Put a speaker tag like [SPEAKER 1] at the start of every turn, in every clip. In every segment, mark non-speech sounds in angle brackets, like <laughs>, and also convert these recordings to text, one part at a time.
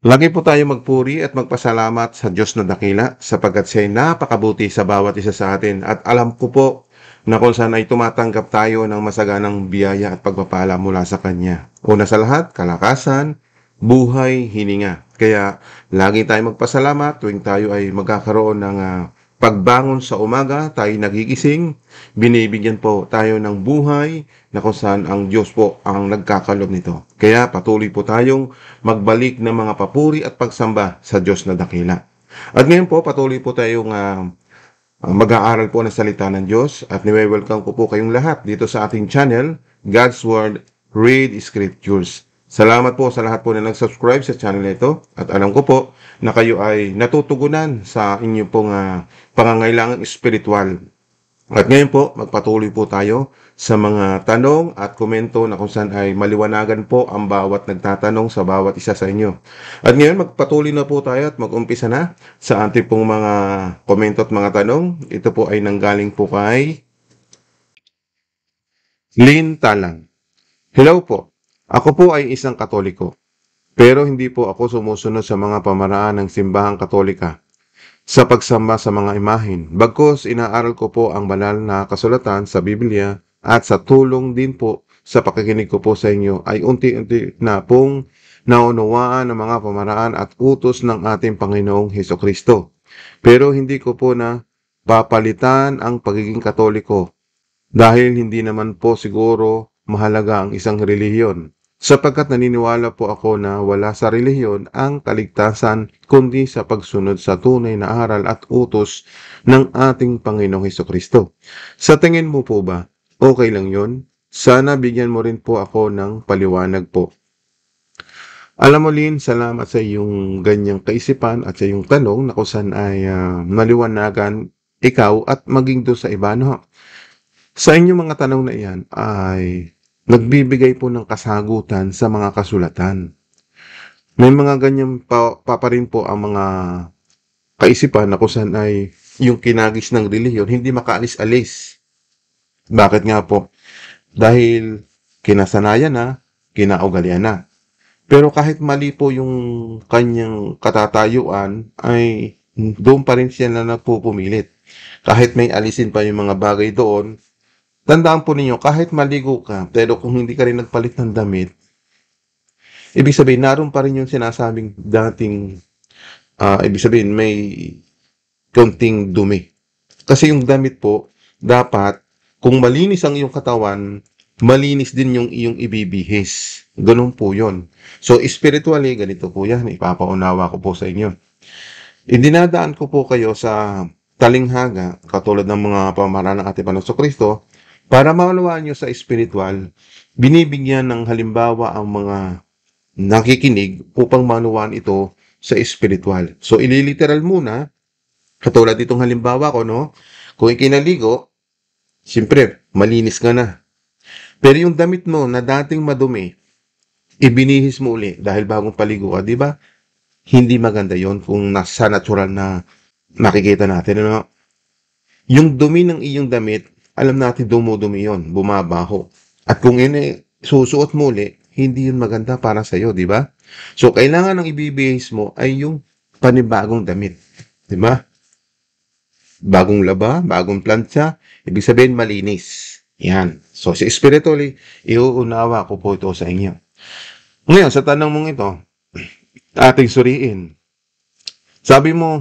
[SPEAKER 1] Lagi po tayo magpuri at magpasalamat sa Diyos na dakila sapagkat siya ay napakabuti sa bawat isa sa atin at alam ko po na kung saan ay tumatanggap tayo ng masaganang biyaya at pagpapala mula sa Kanya. Una sa lahat, kalakasan, buhay, hininga. Kaya lagi tayong magpasalamat tuwing tayo ay magkakaroon ng uh, Pagbangon sa umaga, tayo nagigising, binibigyan po tayo ng buhay na kung saan ang Diyos po ang nagkakalob nito. Kaya patuloy po tayong magbalik ng mga papuri at pagsamba sa Diyos na dakila. At ngayon po, patuloy po tayong uh, mag-aaral po ng salita ng Diyos at niwe-welcome ko po, po kayong lahat dito sa ating channel, God's Word, Read Scriptures. Salamat po sa lahat po na nag-subscribe sa channel na ito at alam ko po na kayo ay natutugunan sa inyong pong uh, pangangailangang espiritual. At ngayon po, magpatuloy po tayo sa mga tanong at komento na kung saan ay maliwanagan po ang bawat nagtatanong sa bawat isa sa inyo. At ngayon, magpatuloy na po tayo at mag-umpisa na sa ating pong mga komento at mga tanong. Ito po ay nanggaling po kay Lynn Talang. Hello po. Ako po ay isang katoliko, pero hindi po ako sumusunod sa mga pamaraan ng simbahang katolika sa pagsamba sa mga imahin. Bagkos inaaral ko po ang banal na kasulatan sa Biblia at sa tulong din po sa pakikinig ko po sa inyo ay unti-unti na pong naunawaan ng mga pamaraan at utos ng ating Panginoong Heso Kristo. Pero hindi ko po na papalitan ang pagiging katoliko dahil hindi naman po siguro mahalaga ang isang relihiyon sapagkat naniniwala po ako na wala sa relihiyon ang kaligtasan kundi sa pagsunod sa tunay na aral at utos ng ating Panginoong Heso Kristo. Sa tingin mo po ba, okay lang yon? Sana bigyan mo rin po ako ng paliwanag po. Alam mo, Lin, salamat sa iyong ganyang kaisipan at sa iyong tanong na kung ay uh, maliwanagan ikaw at maging do sa iba. No? Sa inyong mga tanong na iyan ay nagbibigay po ng kasagutan sa mga kasulatan. May mga ganyan pa, pa, pa rin po ang mga kaisipan na kung saan ay yung kinagis ng reliyon, hindi makaalis-alis. Bakit nga po? Dahil kinasanayan na, kinaugalian na. Pero kahit mali po yung kanyang katatayuan, ay doon pa rin siya na nagpupumilit. Kahit may alisin pa yung mga bagay doon, Tandaan po ninyo, kahit maligo ka, pero kung hindi ka rin nagpalit ng damit, ibig sabihin, naroon pa rin yung sinasabing dating, uh, ibig sabihin, may konting dumi. Kasi yung damit po, dapat, kung malinis ang iyong katawan, malinis din yung iyong ibibihis. Ganun po yon. So, spiritually, ganito po yan. Ipapaunawa ko po sa inyo. Idinadaan ko po kayo sa talinghaga, katulad ng mga pamamaraan ng ating Panginoon Kristo, para maunawaan nyo sa spiritual, binibigyan ng halimbawa ang mga nakikinig upang maunawaan ito sa spiritual. So, ililiteral muna, katulad itong halimbawa ko, no? Kung ikinaligo, siyempre, malinis ka na. Pero yung damit mo na dating madumi, ibinihis mo uli dahil bagong paligo ka, di ba? Hindi maganda yon kung nasa natural na makikita natin, ano? Yung dumi ng iyong damit alam natin dumudumi yun, bumabaho. At kung yun susuot muli, hindi yun maganda para sa'yo, di ba? So, kailangan ng ibibihis mo ay yung panibagong damit. Di ba? Bagong laba, bagong plancha, ibig sabihin malinis. Yan. So, si spiritually, iuunawa ko po ito sa inyo. Ngayon, sa tanong mong ito, ating suriin. Sabi mo,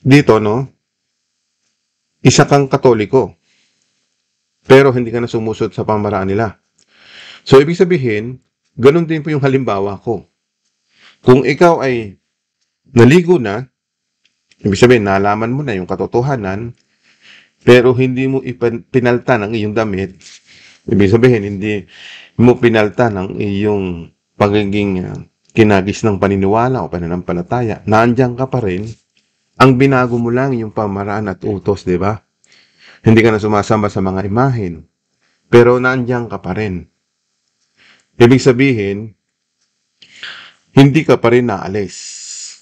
[SPEAKER 1] dito, no? Isa kang katoliko, pero hindi ka na sumusod sa pamaraan nila. So, ibig sabihin, ganun din po yung halimbawa ko. Kung ikaw ay naligo na, ibig sabihin, nalaman mo na yung katotohanan, pero hindi mo pinalta ng iyong damit, ibig sabihin, hindi mo pinalta ng iyong pagiging ah, kinagis ng paniniwala o pananampalataya, nandiyan ka pa rin, ang binago mo lang yung pamaraan at utos, di ba? Hindi ka na sumasamba sa mga imahin. Pero nandiyan ka pa rin. Ibig sabihin, hindi ka pa rin naalis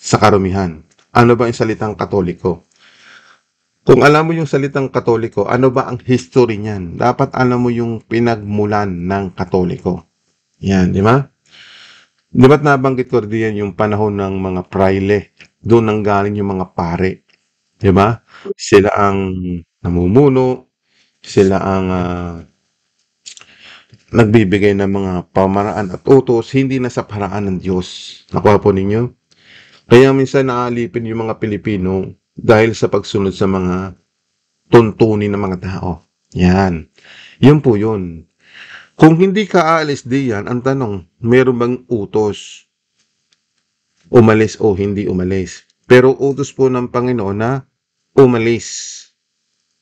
[SPEAKER 1] sa karumihan. Ano ba yung salitang katoliko? Kung alam mo yung salitang katoliko, ano ba ang history niyan? Dapat alam mo yung pinagmulan ng katoliko. Yan, di ba? Di ba't nabanggit ko diyan yung panahon ng mga praile doon nanggaling yung mga pare. Di ba? Sila ang namumuno, sila ang uh, nagbibigay ng mga pamaraan at utos, hindi na sa paraan ng Diyos. Nakuha po ninyo? Kaya minsan naalipin yung mga Pilipino dahil sa pagsunod sa mga tuntunin ng mga tao. Yan. Yun po yun. Kung hindi ka aalis diyan, ang tanong, meron bang utos? umalis o hindi umalis. Pero utos po ng Panginoon na umalis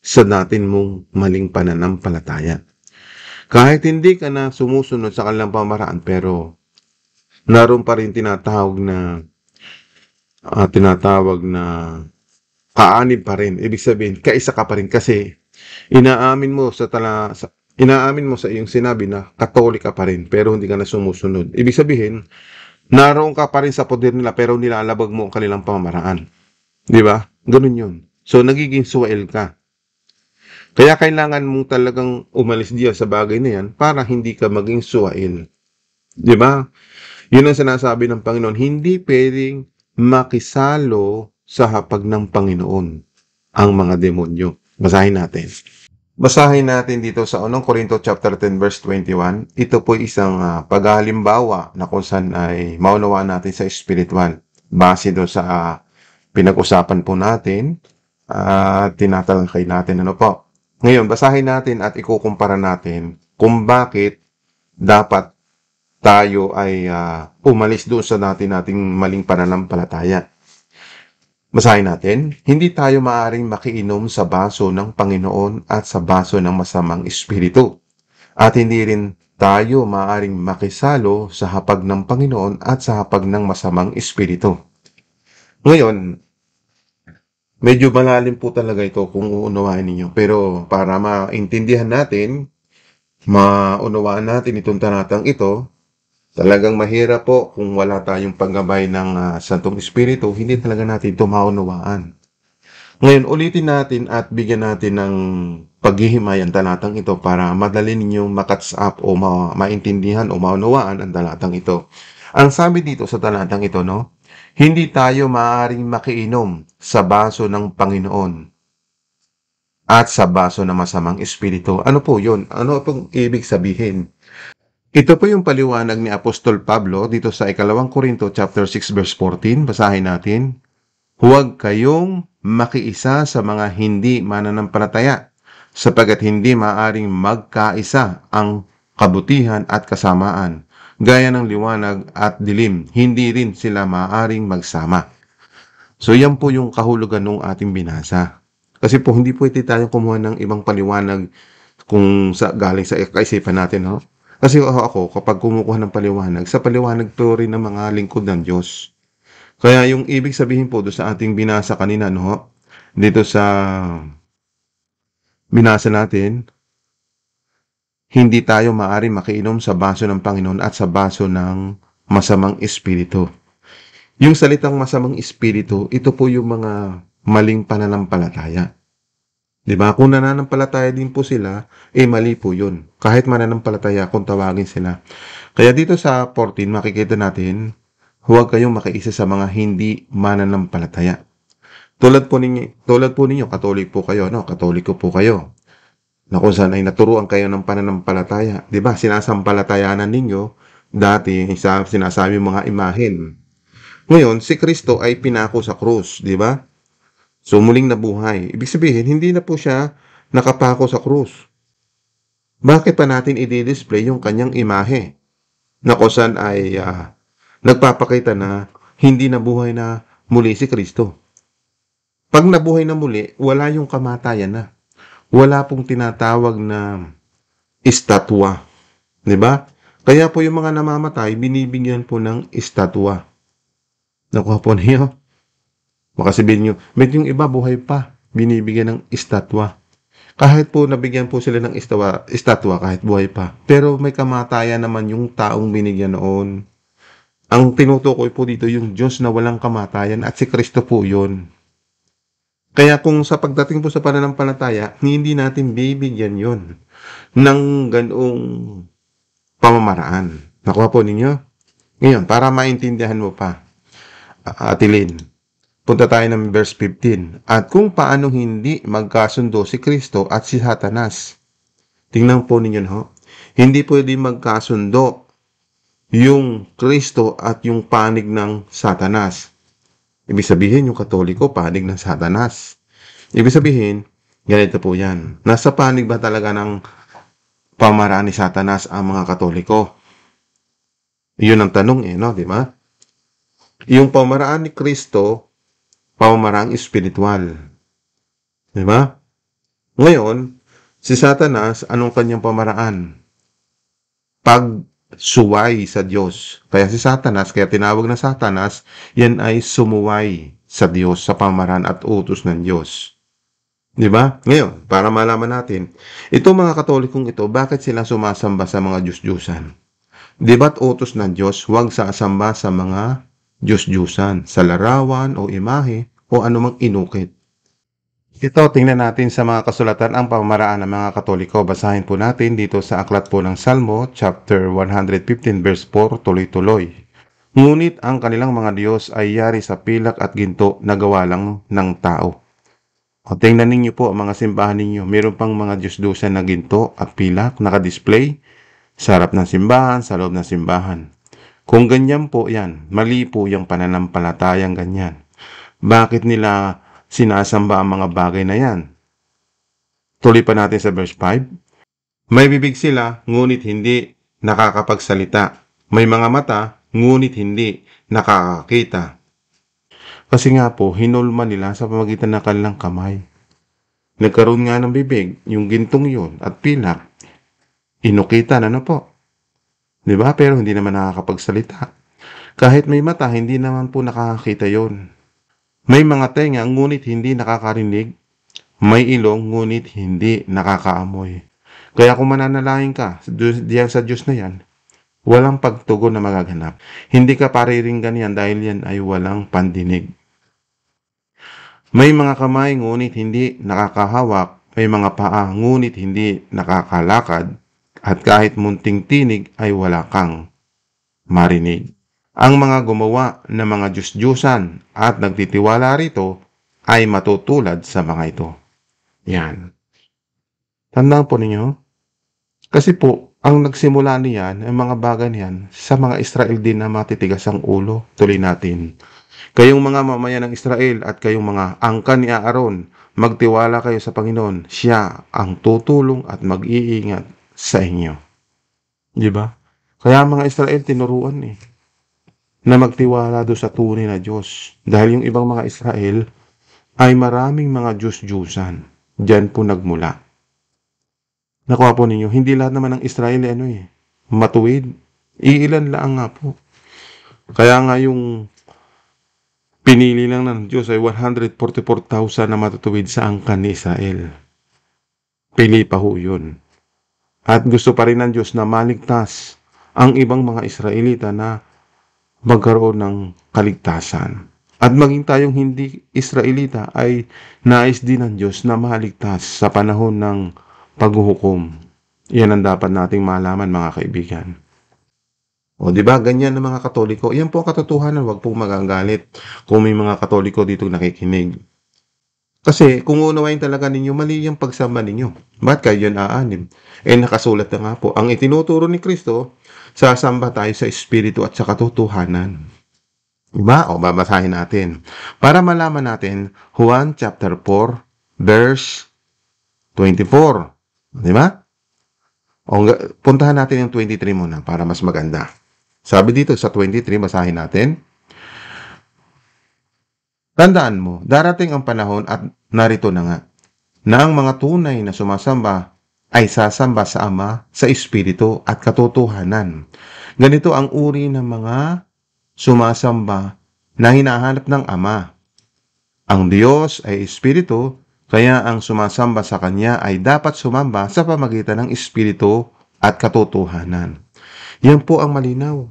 [SPEAKER 1] sa natin mong maling pananampalataya. Kahit hindi ka na sumusunod sa kanilang pamaraan pero naroon pa rin tinatawag na uh, tinatawag na kaanib pa rin. Ibig sabihin, kaisa ka pa rin kasi inaamin mo sa tala sa, inaamin mo sa iyong sinabi na katolik ka pa rin pero hindi ka na sumusunod. Ibig sabihin, naroon ka pa rin sa poder nila pero nilalabag mo ang kanilang pamamaraan. Di ba? Ganun yun. So, nagiging suwail ka. Kaya kailangan mong talagang umalis diyan sa bagay na yan para hindi ka maging suwail. Di ba? Yun ang sinasabi ng Panginoon. Hindi pwedeng makisalo sa hapag ng Panginoon ang mga demonyo. Basahin natin. Basahin natin dito sa unang Corinto chapter 10 verse 21. Ito po isang uh, ah, paghalimbawa na kung saan ay maunawa natin sa espiritual. Base do sa uh, pinag-usapan po natin at uh, tinatalakay natin ano po. Ngayon, basahin natin at ikukumpara natin kung bakit dapat tayo ay uh, umalis doon sa natin nating maling pananampalataya. Masahin natin, hindi tayo maaaring makiinom sa baso ng Panginoon at sa baso ng masamang espiritu. At hindi rin tayo maaaring makisalo sa hapag ng Panginoon at sa hapag ng masamang espiritu. Ngayon, medyo malalim po talaga ito kung uunawain ninyo. Pero para maintindihan natin, maunawaan natin itong tanatang ito, Talagang mahirap po kung wala tayong paggabay ng uh, Santong Espiritu, hindi talaga natin ito maunawaan. Ngayon, ulitin natin at bigyan natin ng paghihimay ang talatang ito para madali ninyong makatch up o ma- maintindihan o maunawaan ang talatang ito. Ang sabi dito sa talatang ito, no? Hindi tayo maaaring makiinom sa baso ng Panginoon at sa baso ng masamang espiritu. Ano po yun? Ano pong ibig sabihin? Ito po yung paliwanag ni Apostol Pablo dito sa ikalawang Korinto chapter 6 verse 14. Basahin natin. Huwag kayong makiisa sa mga hindi mananampalataya sapagat hindi maaring magkaisa ang kabutihan at kasamaan. Gaya ng liwanag at dilim, hindi rin sila maaring magsama. So yan po yung kahulugan ng ating binasa. Kasi po hindi po ito tayong kumuha ng ibang paliwanag kung sa, galing sa kaisipan natin. No? Kasi ako, kapag kumukuha ng paliwanag, sa paliwanag to rin ng mga lingkod ng Diyos. Kaya yung ibig sabihin po do sa ating binasa kanina, no? Dito sa binasa natin, hindi tayo maari makiinom sa baso ng Panginoon at sa baso ng masamang espiritu. Yung salitang masamang espiritu, ito po yung mga maling pananampalataya. 'Di ba? Kung nananampalataya din po sila, eh mali po 'yun. Kahit mananampalataya kung tawagin sila. Kaya dito sa 14 makikita natin, huwag kayong makiisa sa mga hindi mananampalataya. Tulad po ninyo, tulad po ninyo, Katolik po kayo, no? Katoliko po kayo. Na kung saan ay naturuan kayo ng pananampalataya, 'di ba? Sinasampalatayanan ninyo dati isa sinasabi mga imahen. Ngayon, si Kristo ay pinako sa krus, 'di ba? So muling nabuhay. Ibig sabihin, hindi na po siya nakapako sa krus. Bakit pa natin i-display yung kanyang imahe na kusan ay uh, nagpapakita na hindi nabuhay na muli si Kristo? Pag nabuhay na muli, wala yung kamatayan na. Wala pong tinatawag na estatwa. ba? Diba? Kaya po yung mga namamatay, binibigyan po ng estatwa. Nakuha po niyo? Makasabihin nyo, ba't yung iba buhay pa? Binibigyan ng istatwa. Kahit po nabigyan po sila ng istawa, istatwa kahit buhay pa. Pero may kamatayan naman yung taong binigyan noon. Ang tinutukoy po dito yung Diyos na walang kamatayan at si Kristo po yun. Kaya kung sa pagdating po sa pananampalataya, hindi natin bibigyan yon ng ganoong pamamaraan. Nakuha po ninyo? Ngayon, para maintindihan mo pa, Atilin, Punta tayo ng verse 15. At kung paano hindi magkasundo si Kristo at si Satanas. Tingnan po ninyo ho. Hindi pwede magkasundo yung Kristo at yung panig ng Satanas. Ibig sabihin, yung Katoliko, panig ng Satanas. Ibig sabihin, ganito po yan. Nasa panig ba talaga ng pamaraan ni Satanas ang mga Katoliko? Yun ang tanong eh, no? Di ba? Yung pamaraan ni Kristo pamamarang espiritual. Di ba? Ngayon, si Satanas, anong kanyang pamaraan? Pagsuway sa Diyos. Kaya si Satanas, kaya tinawag na Satanas, yan ay sumuway sa Diyos, sa pamaraan at utos ng Diyos. Di ba? Ngayon, para malaman natin, ito mga katolikong ito, bakit sila sumasamba sa mga Diyos-Diyosan? Di ba't utos ng Diyos, huwag sasamba sa mga diyos diyosan sa larawan o imahe o anumang inukit. Ito, tingnan natin sa mga kasulatan ang pamamaraan ng mga Katoliko. Basahin po natin dito sa aklat po ng Salmo, chapter 115, verse 4, tuloy-tuloy. Ngunit ang kanilang mga Diyos ay yari sa pilak at ginto na gawa lang ng tao. O tingnan ninyo po ang mga simbahan ninyo. Meron pang mga Diyos-Dusan na ginto at pilak nakadisplay sa harap ng simbahan, sa loob ng simbahan. Kung ganyan po yan, mali po yung pananampalatayang ganyan. Bakit nila sinasamba ang mga bagay na yan? Tuloy pa natin sa verse 5. May bibig sila, ngunit hindi nakakapagsalita. May mga mata, ngunit hindi nakakakita. Kasi nga po, hinulma nila sa pamagitan ng kanilang kamay. Nagkaroon nga ng bibig, yung gintong yun at pilak, inukita na na po. 'Di ba? Pero hindi naman nakakapagsalita. Kahit may mata, hindi naman po nakakakita 'yon. May mga tenga ngunit hindi nakakarinig. May ilong ngunit hindi nakakaamoy. Kaya kung mananalangin ka diyan sa Diyos na 'yan, walang pagtugon na magaganap. Hindi ka pariringgan yan dahil yan ay walang pandinig. May mga kamay ngunit hindi nakakahawak, may mga paa ngunit hindi nakakalakad, at kahit munting tinig ay wala kang marinig. Ang mga gumawa ng mga Diyos-Diyosan at nagtitiwala rito ay matutulad sa mga ito. Yan. Tandaan po ninyo, kasi po, ang nagsimula niyan, ang mga bagan niyan, sa mga Israel din na matitigas ang ulo. Tuloy natin. Kayong mga mamayan ng Israel at kayong mga angkan ni Aaron, magtiwala kayo sa Panginoon. Siya ang tutulong at mag-iingat sa inyo. Di ba? Kaya ang mga Israel tinuruan eh na magtiwala do sa tunay na Diyos. Dahil yung ibang mga Israel ay maraming mga diyos diyosan Diyan po nagmula. Nakuha po ninyo, hindi lahat naman ng Israel eh, ano eh, matuwid. Iilan lang nga po. Kaya nga yung pinili lang ng Diyos ay 144,000 na matutuwid sa angkan ni Israel. Pili pa ho yun. At gusto pa rin ng Diyos na maligtas ang ibang mga Israelita na magkaroon ng kaligtasan. At maging tayong hindi Israelita ay nais din ng Diyos na maligtas sa panahon ng paghuhukom. Iyan ang dapat nating malaman mga kaibigan. O di ba ganyan ng mga Katoliko? Iyan po ang katotohanan, wag pong magagalit kung may mga Katoliko dito nakikinig. Kasi kung unawain talaga ninyo, mali yung pagsama ninyo. Ba't kayo yun aanim? Eh nakasulat na nga po. Ang itinuturo ni Kristo, sasamba tayo sa Espiritu at sa katotohanan. Diba? O babasahin natin. Para malaman natin, Juan chapter 4, verse 24. Diba? O, puntahan natin yung 23 muna para mas maganda. Sabi dito sa 23, basahin natin. Tandaan mo, darating ang panahon at narito na nga, na ang mga tunay na sumasamba ay sasamba sa Ama, sa Espiritu at katotohanan. Ganito ang uri ng mga sumasamba na hinahanap ng Ama. Ang Diyos ay Espiritu, kaya ang sumasamba sa Kanya ay dapat sumamba sa pamagitan ng Espiritu at katotohanan. Yan po ang malinaw.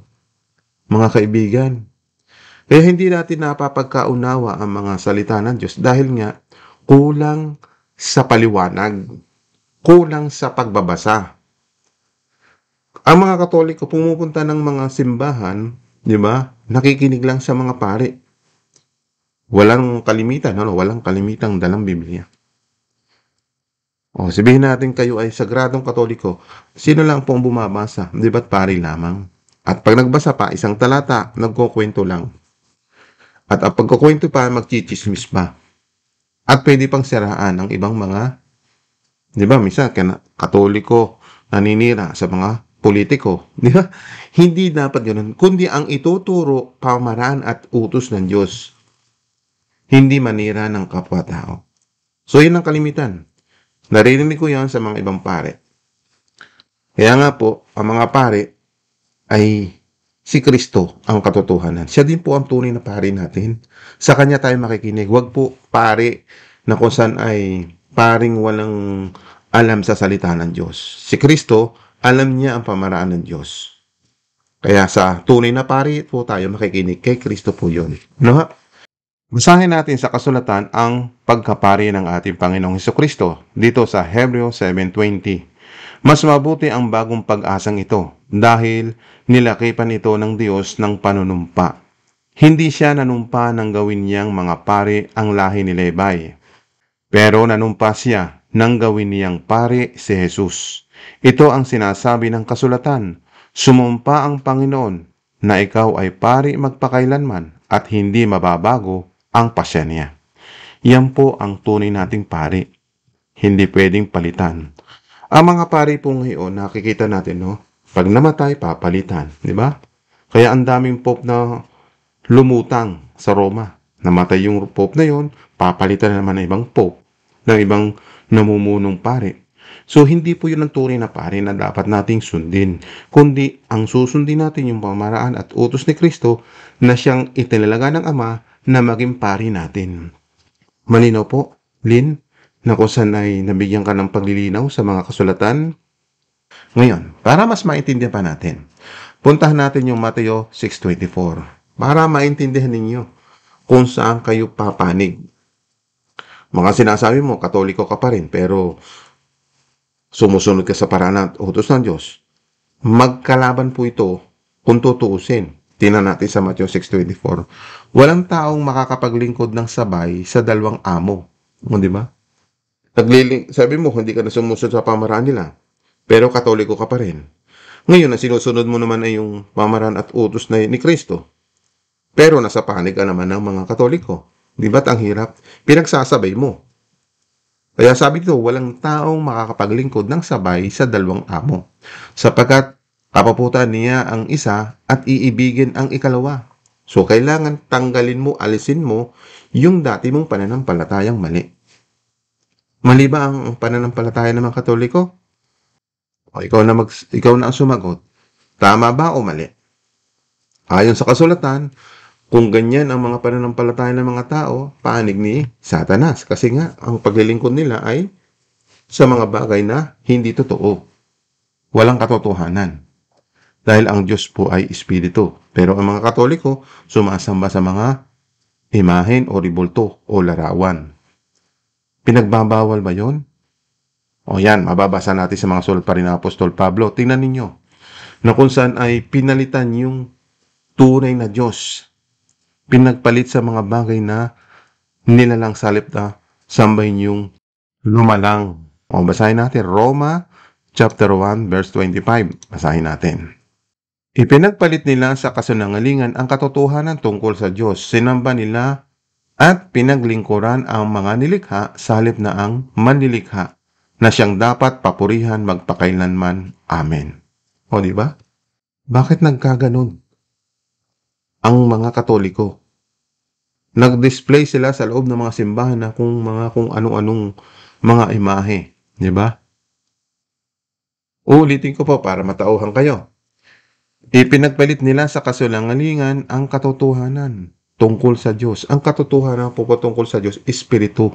[SPEAKER 1] Mga kaibigan, kaya eh, hindi natin napapagkaunawa ang mga salita ng Diyos dahil nga kulang sa paliwanag, kulang sa pagbabasa. Ang mga Katoliko pumupunta ng mga simbahan, di ba? Nakikinig lang sa mga pare. Walang kalimitan, ano? Walang kalimitang dalang Biblia. O, sabihin natin kayo ay sagradong katoliko. Sino lang pong bumabasa? Di ba't pari lamang? At pag nagbasa pa, isang talata, nagkukwento lang. At ang pagkukwento pa, magchichismis pa. At pwede pang siraan ang ibang mga, di ba, misa, katoliko, naninira sa mga politiko. <laughs> Di ba? Hindi dapat ganun. Kundi ang ituturo, pamaraan at utos ng Diyos. Hindi manira ng kapwa-tao. So, yun ang kalimitan. Naririnig ko yan sa mga ibang pare. Kaya nga po, ang mga pare ay si Kristo ang katotohanan. Siya din po ang tunay na pare natin. Sa Kanya tayo makikinig. Huwag po pare na kung saan ay paring walang alam sa salita ng Diyos. Si Kristo, alam niya ang pamaraan ng Diyos. Kaya sa tunay na pare po tayo makikinig kay Kristo po yun. No? Basahin natin sa kasulatan ang pagkapari ng ating Panginoong Heso Kristo dito sa Hebreo 7.20. Mas mabuti ang bagong pag-asang ito dahil nilakipan ito ng Diyos ng panunumpa. Hindi siya nanumpa ng gawin niyang mga pare ang lahi ni Levi. Pero nanumpa siya ng gawin niyang pare si Jesus. Ito ang sinasabi ng kasulatan. Sumumpa ang Panginoon na ikaw ay pare magpakailanman at hindi mababago ang pasya niya. Yan po ang tunay nating pare. Hindi pwedeng palitan. Ang mga pari po ngayon, nakikita natin, no? Pag namatay, papalitan, di ba? Kaya ang daming pope na lumutang sa Roma. Namatay yung pope na yon, papalitan na naman ng ibang pope, ng ibang namumunong pare. So, hindi po yun ang tunay na pare na dapat nating sundin, kundi ang susundin natin yung pamaraan at utos ni Kristo na siyang itinalaga ng Ama na maging pari natin. Malinaw po, Lynn? na kung saan ay nabigyan ka ng paglilinaw sa mga kasulatan? Ngayon, para mas maintindihan pa natin, puntahan natin yung Mateo 6.24 para maintindihan ninyo kung saan kayo papanig. Mga sinasabi mo, katoliko ka pa rin, pero sumusunod ka sa paraan at utos ng Diyos. Magkalaban po ito kung tutuusin. Tingnan natin sa Matthew 6.24. Walang taong makakapaglingkod ng sabay sa dalawang amo. O, di ba? Nagliling, sabi mo, hindi ka na sumusunod sa pamaraan nila. Pero katoliko ka pa rin. Ngayon, ang sinusunod mo naman ay yung pamaraan at utos na ni Kristo. Pero nasa panig ka naman ng mga katoliko. Di ba't ang hirap? Pinagsasabay mo. Kaya sabi dito, walang taong makakapaglingkod ng sabay sa dalawang amo. Sapagkat papaputan niya ang isa at iibigin ang ikalawa. So, kailangan tanggalin mo, alisin mo yung dati mong pananampalatayang mali. Mali ba ang pananampalataya ng mga Katoliko? O ikaw na, mag, ikaw na ang sumagot. Tama ba o mali? Ayon sa kasulatan, kung ganyan ang mga pananampalataya ng mga tao, panig ni Satanas. Kasi nga, ang paglilingkod nila ay sa mga bagay na hindi totoo. Walang katotohanan. Dahil ang Diyos po ay Espiritu. Pero ang mga Katoliko, sumasamba sa mga imahen o ribulto o larawan. Pinagbabawal ba yon? O yan, mababasa natin sa mga sulat pa rin ng Apostol Pablo. Tingnan ninyo na kung saan ay pinalitan yung tunay na Diyos. Pinagpalit sa mga bagay na nilalang salip na sambahin yung lumalang. O basahin natin Roma chapter 1 verse 25. Basahin natin. Ipinagpalit nila sa kasunangalingan ang katotohanan tungkol sa Diyos. Sinamba nila at pinaglingkuran ang mga nilikha sa na ang manlilikha na siyang dapat papurihan magpakailanman. Amen. O di ba? Bakit nagkaganon? Ang mga Katoliko. Nag-display sila sa loob ng mga simbahan na kung mga kung anong-anong mga imahe, di ba? Ulitin ko po para matauhan kayo. Ipinagpalit nila sa kasulangalingan ang katotohanan tungkol sa Diyos. Ang katotohanan po tungkol sa Diyos, Espiritu.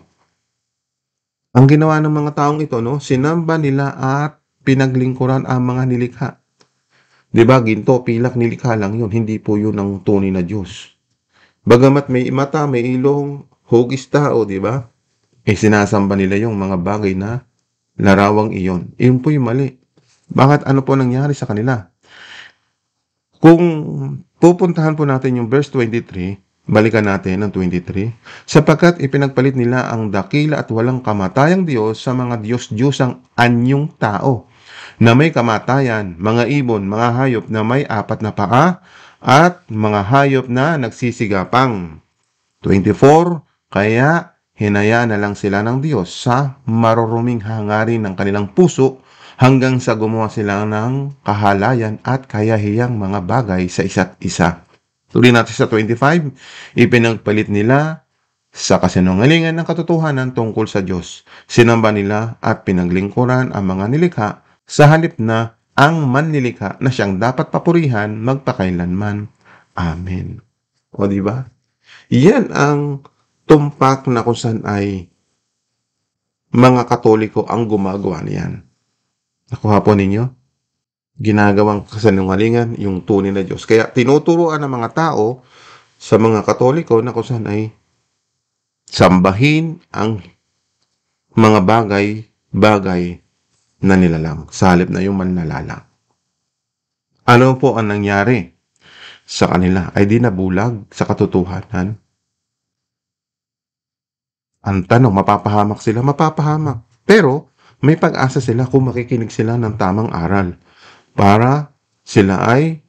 [SPEAKER 1] Ang ginawa ng mga taong ito, no, sinamba nila at pinaglingkuran ang mga nilikha. 'Di ba? Ginto, pilak, nilikha lang 'yon, hindi po 'yun ang tunay na Diyos. Bagamat may mata, may ilong, hugis tao, 'di ba? Eh sinasamba nila 'yung mga bagay na larawang iyon. Iyon po 'yung mali. Bakit ano po nangyari sa kanila? Kung pupuntahan po natin yung verse 23, Balikan natin ang 23. Sapagkat ipinagpalit nila ang dakila at walang kamatayang Diyos sa mga Diyos-Diyosang anyong tao na may kamatayan, mga ibon, mga hayop na may apat na paa at mga hayop na nagsisigapang. 24. Kaya hinayaan na lang sila ng Diyos sa maruruming hangarin ng kanilang puso hanggang sa gumawa sila ng kahalayan at kayahiyang mga bagay sa isa't isa. Tuloy natin sa 25, ipinagpalit nila sa kasinungalingan ng katotohanan tungkol sa Diyos. Sinamba nila at pinaglingkuran ang mga nilikha sa halip na ang manlilikha na siyang dapat papurihan magpakailanman. Amen. O di ba? Yan ang tumpak na kung saan ay mga katoliko ang gumagawa niyan. Nakuha po ninyo? ginagawang kasanungalingan yung tunay na Diyos. Kaya tinuturoan ng mga tao sa mga Katoliko na kung saan ay sambahin ang mga bagay-bagay na nilalang sa halip na yung manlalala. Ano po ang nangyari sa kanila? Ay di nabulag sa katotohanan. Ang tanong, mapapahamak sila? Mapapahamak. Pero may pag-asa sila kung makikinig sila ng tamang aral para sila ay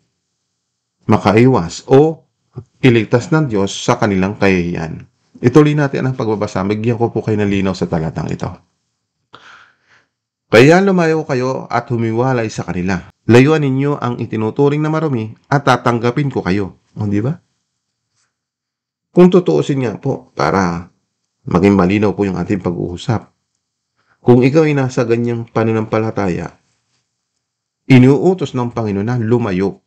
[SPEAKER 1] makaiwas o iligtas ng Diyos sa kanilang kayayan. Ituloy natin ang pagbabasa. Magigyan ko po kayo ng linaw sa talatang ito. Kaya lumayo kayo at humiwalay sa kanila. Layuan ninyo ang itinuturing na marumi at tatanggapin ko kayo. O, di ba? Kung tutuusin nga po, para maging malinaw po yung ating pag-uusap. Kung ikaw ay nasa ganyang pananampalataya, Inuutos ng Panginoon na lumayo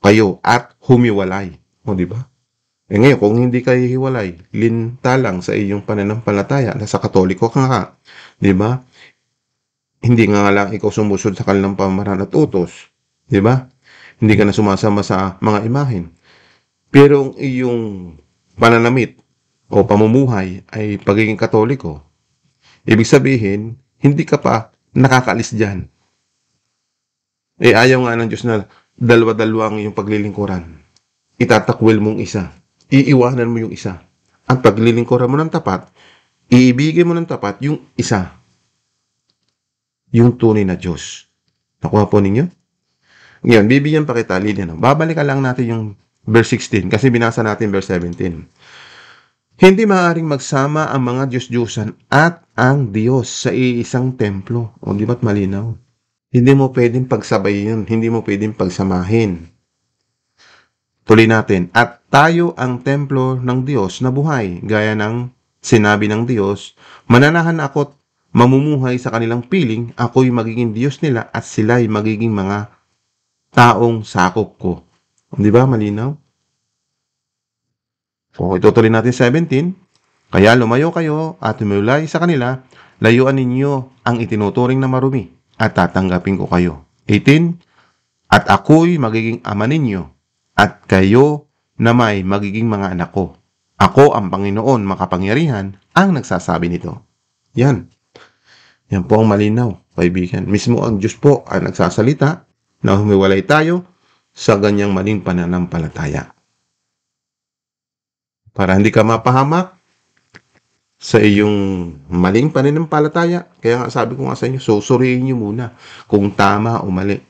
[SPEAKER 1] kayo at humiwalay. O, di ba? Eh ngayon, kung hindi kayo hiwalay, lintalang sa iyong pananampalataya na sa katoliko ka nga, di ba? Hindi nga lang ikaw sumusunod sa kanilang pamaraan at utos, di ba? Hindi ka na sumasama sa mga imahin. Pero ang iyong pananamit o pamumuhay ay pagiging katoliko, ibig sabihin, hindi ka pa nakakaalis dyan. Eh ayaw nga ng Diyos na dalawa-dalawa ang iyong paglilingkuran. Itatakwil mong isa. Iiwanan mo yung isa. Ang paglilingkuran mo ng tapat, iibigin mo ng tapat yung isa. Yung tunay na Diyos. Nakuha po ninyo? Ngayon, bibigyan pa kita, Lilian. Babalik lang natin yung verse 16 kasi binasa natin verse 17. Hindi maaaring magsama ang mga Diyos-Diyosan at ang Diyos sa iisang templo. O, di ba't malinaw? Hindi mo pwedeng pagsabayin yun. Hindi mo pwedeng pagsamahin. Tuloy natin. At tayo ang templo ng Diyos na buhay. Gaya ng sinabi ng Diyos, mananahan ako't mamumuhay sa kanilang piling, ako'y magiging Diyos nila at sila'y magiging mga taong sakop ko. Di ba? Malinaw? Kung itutuloy natin 17, Kaya lumayo kayo at humulay sa kanila, layuan ninyo ang itinuturing na marumi at tatanggapin ko kayo. 18. At ako'y magiging ama ninyo at kayo na may magiging mga anak ko. Ako ang Panginoon makapangyarihan ang nagsasabi nito. Yan. Yan po ang malinaw, kaibigan. Mismo ang Diyos po ang nagsasalita na humiwalay tayo sa ganyang maling pananampalataya. Para hindi ka mapahamak, sa iyong maling pananampalataya. Kaya nga sabi ko nga sa inyo, susuriin nyo muna kung tama o mali.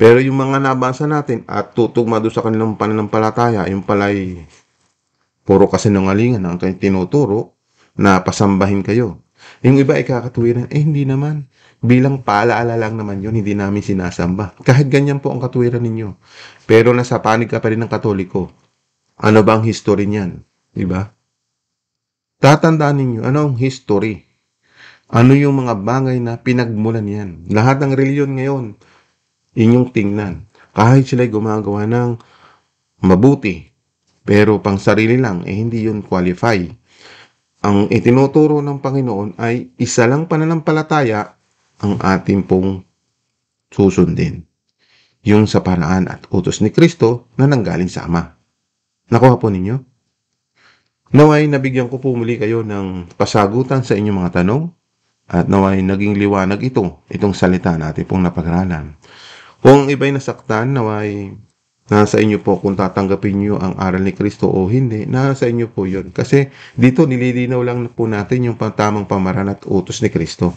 [SPEAKER 1] Pero yung mga nabasa natin at tutugma doon sa kanilang pananampalataya, yung pala'y puro kasi kasinungalingan ang tinuturo na pasambahin kayo. Yung iba ay kakatuwiran, eh hindi naman. Bilang paalaala lang naman yun, hindi namin sinasamba. Kahit ganyan po ang katuwiran ninyo. Pero nasa panig ka pa rin ng katoliko. Ano ba ang history niyan? Diba? Tatandaan ninyo, ano ang history? Ano yung mga bagay na pinagmulan yan? Lahat ng reliyon ngayon, inyong tingnan. Kahit sila'y gumagawa ng mabuti, pero pang sarili lang, eh hindi yun qualify. Ang itinuturo ng Panginoon ay isa lang pananampalataya ang ating pong susundin. Yung sa paraan at utos ni Kristo na nanggaling sa Ama. Nakuha po ninyo? Naway nabigyan ko po muli kayo ng pasagutan sa inyong mga tanong at naway naging liwanag ito, itong salita natin pong napag-aralan. Kung iba'y nasaktan, naway nasa inyo po kung tatanggapin niyo ang aral ni Kristo o hindi, nasa inyo po yun. Kasi dito nililinaw lang po natin yung tamang pamaran at utos ni Kristo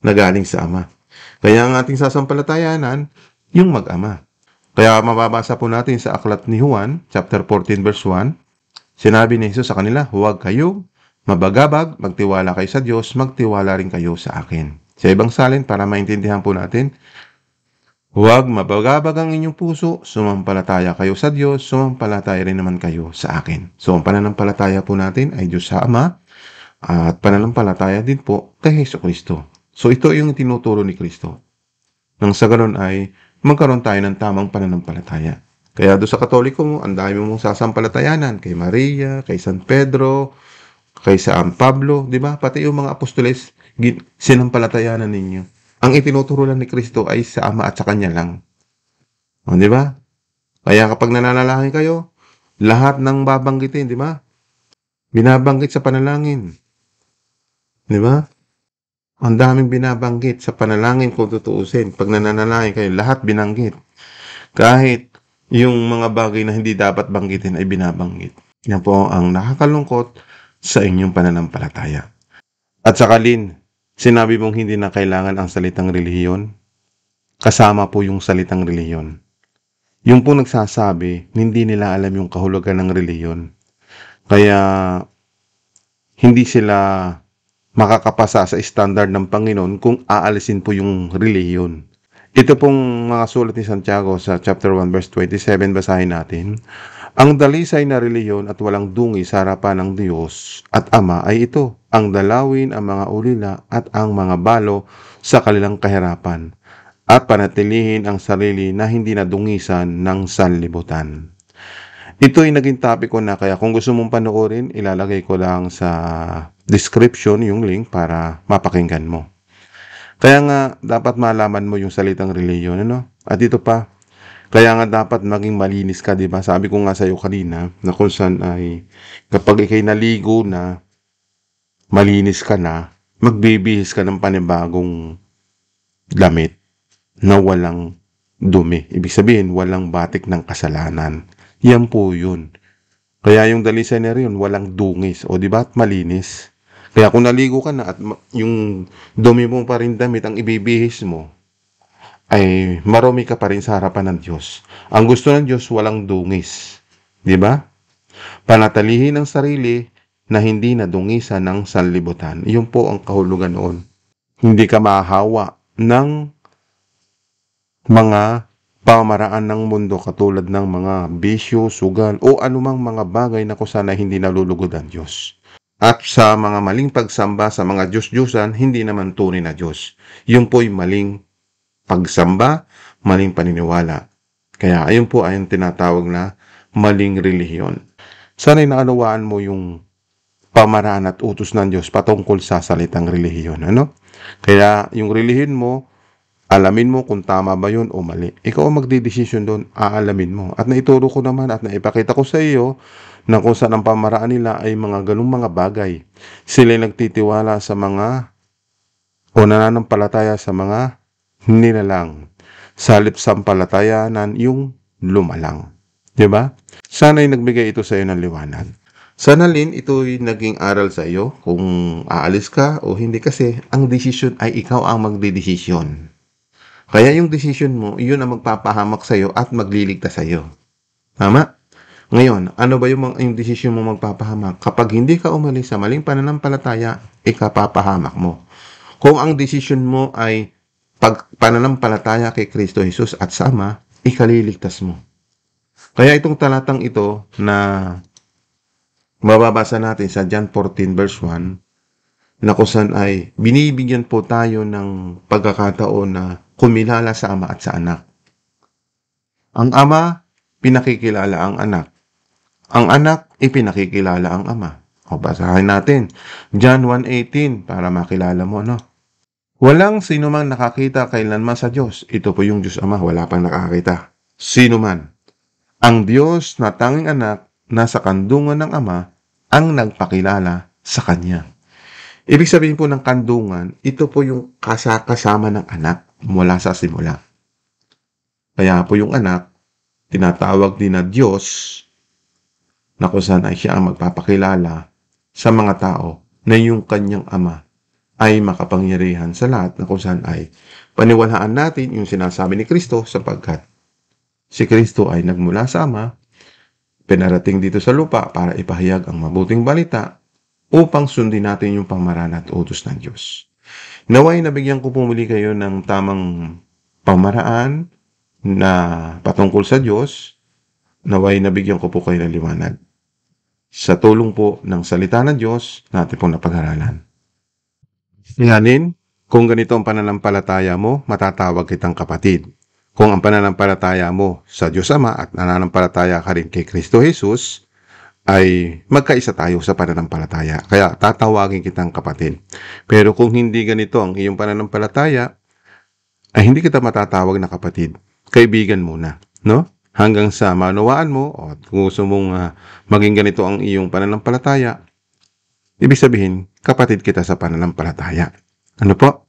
[SPEAKER 1] na galing sa Ama. Kaya ang ating sasampalatayanan, yung mag-ama. Kaya mababasa po natin sa aklat ni Juan, chapter 14 verse 1, Sinabi ni Jesus sa kanila, huwag kayo mabagabag, magtiwala kayo sa Diyos, magtiwala rin kayo sa akin. Sa ibang salin, para maintindihan po natin, huwag mabagabag ang inyong puso, sumampalataya kayo sa Diyos, sumampalataya rin naman kayo sa akin. So, ang pananampalataya po natin ay Diyos sa Ama, at pananampalataya din po kay Heso Kristo. So, ito yung tinuturo ni Kristo. Nang sa ganun ay magkaroon tayo ng tamang pananampalataya. Kaya do sa Katoliko mo, ang dami mong sasampalatayanan. Kay Maria, kay San Pedro, kay San Pablo, di ba? Pati yung mga apostoles, sinampalatayanan ninyo. Ang itinuturo lang ni Kristo ay sa Ama at sa Kanya lang. O, di ba? Kaya kapag nananalangin kayo, lahat ng babanggitin, di ba? Binabanggit sa panalangin. Di ba? Ang daming binabanggit sa panalangin kung tutuusin. Pag nananalangin kayo, lahat binanggit. Kahit yung mga bagay na hindi dapat banggitin ay binabanggit. Yan po ang nakakalungkot sa inyong pananampalataya. At sakalin, sinabi mong hindi na kailangan ang salitang relihiyon, kasama po yung salitang relihiyon. Yung po nagsasabi, hindi nila alam yung kahulugan ng relihiyon. Kaya, hindi sila makakapasa sa standard ng Panginoon kung aalisin po yung relihiyon. Ito pong mga sulat ni Santiago sa chapter 1 verse 27 basahin natin. Ang dalisay na reliyon at walang dungi sa harapan ng Diyos at Ama ay ito, ang dalawin ang mga ulila at ang mga balo sa kanilang kahirapan at panatilihin ang sarili na hindi nadungisan ng sanlibutan. Ito ay naging topic ko na kaya kung gusto mong panoorin, ilalagay ko lang sa description yung link para mapakinggan mo. Kaya nga dapat malaman mo yung salitang reliyon, ano? At dito pa, kaya nga dapat maging malinis ka, di ba? Sabi ko nga sa iyo kanina na kung saan ay kapag ikay naligo na, malinis ka na, magbibihis ka ng panibagong damit na walang dumi. Ibig sabihin, walang batik ng kasalanan. Yan po yun. Kaya yung dalisener rin, walang dungis. O di ba? At malinis. Kaya kung naligo ka na at yung dumi mo pa rin damit ang ibibihis mo, ay marumi ka pa rin sa harapan ng Diyos. Ang gusto ng Diyos, walang dungis. Di ba? Panatalihin ang sarili na hindi nadungisa ng sanlibutan. Iyon po ang kahulugan noon. Hindi ka mahahawa ng mga pamaraan ng mundo katulad ng mga bisyo, sugal o anumang mga bagay na kusana hindi nalulugod ang Diyos at sa mga maling pagsamba sa mga Diyos-Diyosan, hindi naman tunay na Diyos. Yung po'y maling pagsamba, maling paniniwala. Kaya ayun po ay ang tinatawag na maling relihiyon. Sana'y naanawaan mo yung pamaraan at utos ng Diyos patungkol sa salitang relihiyon. Ano? Kaya yung relihiyon mo, alamin mo kung tama ba yun o mali. Ikaw ang magdidesisyon doon, aalamin mo. At naituro ko naman at naipakita ko sa iyo na kung saan ang pamaraan nila ay mga ganung mga bagay. Sila'y nagtitiwala sa mga o nananampalataya sa mga nilalang. Salip sa palataya ng yung lumalang. Di ba? Sana'y nagbigay ito sa iyo ng liwanag. Sana rin ito'y naging aral sa iyo kung aalis ka o hindi kasi ang desisyon ay ikaw ang magdidesisyon. Kaya yung decision mo, yun ang magpapahamak sa'yo at magliligtas sa'yo. Tama? Ngayon, ano ba yung, yung decision mo magpapahamak? Kapag hindi ka umalis sa maling pananampalataya, ikapapahamak mo. Kung ang decision mo ay pag pananampalataya kay Kristo Jesus at sama, ikaliligtas mo. Kaya itong talatang ito na mababasa natin sa John 14 verse 1 na kusan ay binibigyan po tayo ng pagkakataon na kumilala sa ama at sa anak. Ang ama, pinakikilala ang anak. Ang anak, ipinakikilala ang ama. O basahin natin, John 1.18 para makilala mo, no? Walang sino man nakakita kailanman sa Diyos. Ito po yung Diyos Ama, wala pang nakakita. Sino man. Ang Diyos na tanging anak na sa kandungan ng Ama ang nagpakilala sa Kanya. Ibig sabihin po ng kandungan, ito po yung kasakasama ng anak mula sa simula. Kaya po yung anak, tinatawag din na Diyos na kung saan ay siya ang magpapakilala sa mga tao na yung kanyang ama ay makapangyarihan sa lahat na kung saan ay paniwalaan natin yung sinasabi ni Kristo sapagkat si Kristo ay nagmula sa Ama, pinarating dito sa lupa para ipahayag ang mabuting balita upang sundin natin yung pamaran at utos ng Diyos. Naway nabigyan ko po muli kayo ng tamang pamaraan na patungkol sa Diyos. Naway nabigyan ko po kayo ng liwanag. Sa tulong po ng salita ng Diyos, natin pong napag-aralan. Ihanin, kung ganito ang pananampalataya mo, matatawag kitang kapatid. Kung ang pananampalataya mo sa Diyos Ama at nananampalataya ka rin kay Kristo Jesus, ay magkaisa tayo sa pananampalataya. Kaya tatawagin kitang kapatid. Pero kung hindi ganito ang iyong pananampalataya, ay hindi kita matatawag na kapatid. Kaibigan muna, no? Hanggang sa manuwaan mo o kung gusto mong uh, maging ganito ang iyong pananampalataya, ibig sabihin, kapatid kita sa pananampalataya. Ano po?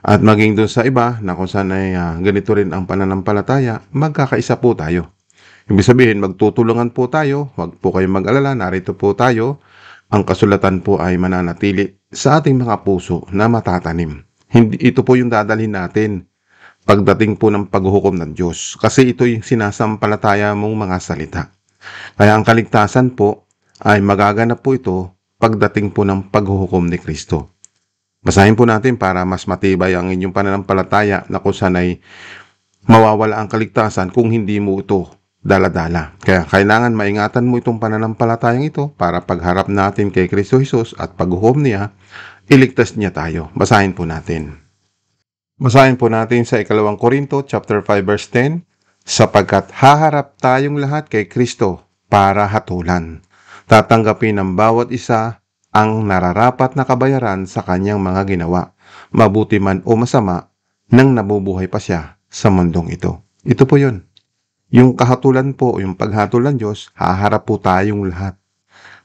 [SPEAKER 1] At maging doon sa iba na kung saan ay uh, ganito rin ang pananampalataya, magkakaisa po tayo. Ibig sabihin, magtutulungan po tayo. Huwag po kayong mag-alala. Narito po tayo. Ang kasulatan po ay mananatili sa ating mga puso na matatanim. Hindi, ito po yung dadalhin natin pagdating po ng paghuhukom ng Diyos. Kasi ito yung sinasampalataya mong mga salita. Kaya ang kaligtasan po ay magaganap po ito pagdating po ng paghuhukom ni Kristo. Basahin po natin para mas matibay ang inyong pananampalataya na kung saan ay mawawala ang kaligtasan kung hindi mo ito daladala. Kaya kailangan maingatan mo itong pananampalatayang ito para pagharap natin kay Kristo Jesus at paghuhom niya, iligtas niya tayo. Basahin po natin. Basahin po natin sa ikalawang Korinto chapter 5 verse 10, sapagkat haharap tayong lahat kay Kristo para hatulan. Tatanggapin ng bawat isa ang nararapat na kabayaran sa kanyang mga ginawa, mabuti man o masama, nang nabubuhay pa siya sa mundong ito. Ito po yun yung kahatulan po, yung paghatulan Diyos, haharap po tayong lahat.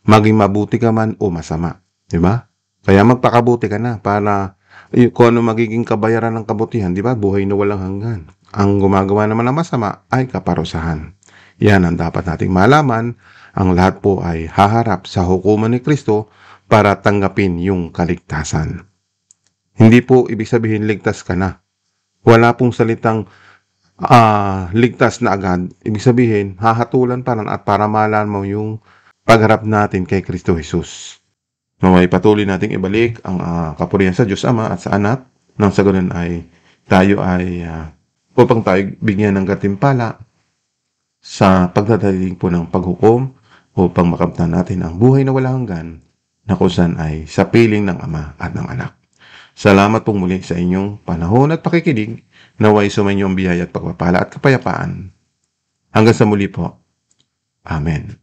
[SPEAKER 1] Maging mabuti ka man o masama. Di ba? Kaya magpakabuti ka na para yung, kung ano magiging kabayaran ng kabutihan, di ba? Buhay na walang hanggan. Ang gumagawa naman ng masama ay kaparusahan. Yan ang dapat nating malaman. Ang lahat po ay haharap sa hukuman ni Kristo para tanggapin yung kaligtasan. Hindi po ibig sabihin ligtas ka na. Wala pong salitang uh, ligtas na agad, ibig sabihin, hahatulan pa rin at para malan mo yung pagharap natin kay Kristo Jesus. Na may patuloy nating ibalik ang uh, kapurihan sa Diyos Ama at sa Anak nang sa ganun ay tayo ay uh, upang tayo bigyan ng katimpala sa pagtataling po ng paghukom upang makamtan natin ang buhay na walang hanggan na kung ay sa piling ng Ama at ng Anak. Salamat pong muli sa inyong panahon at pakikinig Naway sumayin yung biyaya at pagpapala at kapayapaan. Hanggang sa muli po. Amen.